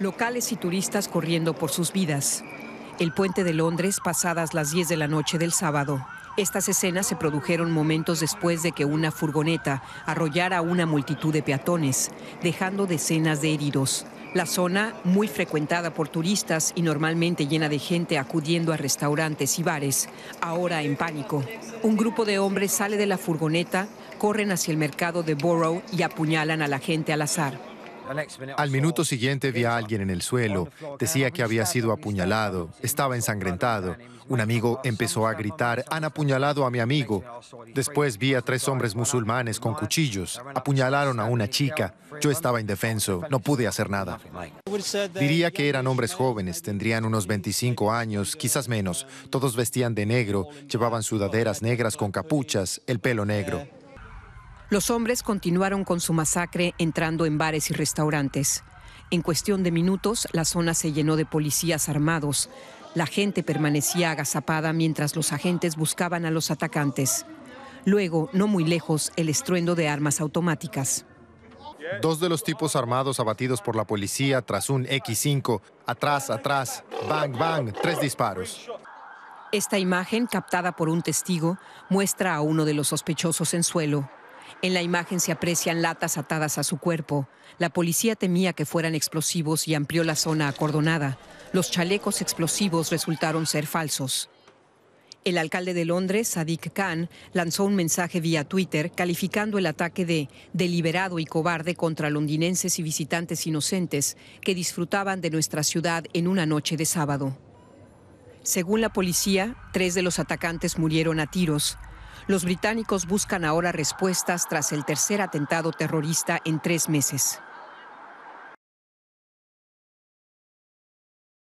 locales y turistas corriendo por sus vidas. El puente de Londres pasadas las 10 de la noche del sábado. Estas escenas se produjeron momentos después de que una furgoneta arrollara a una multitud de peatones, dejando decenas de heridos. La zona, muy frecuentada por turistas y normalmente llena de gente acudiendo a restaurantes y bares, ahora en pánico. Un grupo de hombres sale de la furgoneta, corren hacia el mercado de Borough y apuñalan a la gente al azar. Al minuto siguiente vi a alguien en el suelo. Decía que había sido apuñalado. Estaba ensangrentado. Un amigo empezó a gritar, han apuñalado a mi amigo. Después vi a tres hombres musulmanes con cuchillos. Apuñalaron a una chica. Yo estaba indefenso. No pude hacer nada. Diría que eran hombres jóvenes. Tendrían unos 25 años, quizás menos. Todos vestían de negro. Llevaban sudaderas negras con capuchas, el pelo negro. Los hombres continuaron con su masacre entrando en bares y restaurantes. En cuestión de minutos, la zona se llenó de policías armados. La gente permanecía agazapada mientras los agentes buscaban a los atacantes. Luego, no muy lejos, el estruendo de armas automáticas. Dos de los tipos armados abatidos por la policía tras un X5. Atrás, atrás, bang, bang, tres disparos. Esta imagen, captada por un testigo, muestra a uno de los sospechosos en suelo. En la imagen se aprecian latas atadas a su cuerpo. La policía temía que fueran explosivos y amplió la zona acordonada. Los chalecos explosivos resultaron ser falsos. El alcalde de Londres, Sadiq Khan, lanzó un mensaje vía Twitter calificando el ataque de deliberado y cobarde contra londinenses y visitantes inocentes que disfrutaban de nuestra ciudad en una noche de sábado. Según la policía, tres de los atacantes murieron a tiros. Los británicos buscan ahora respuestas tras el tercer atentado terrorista en tres meses.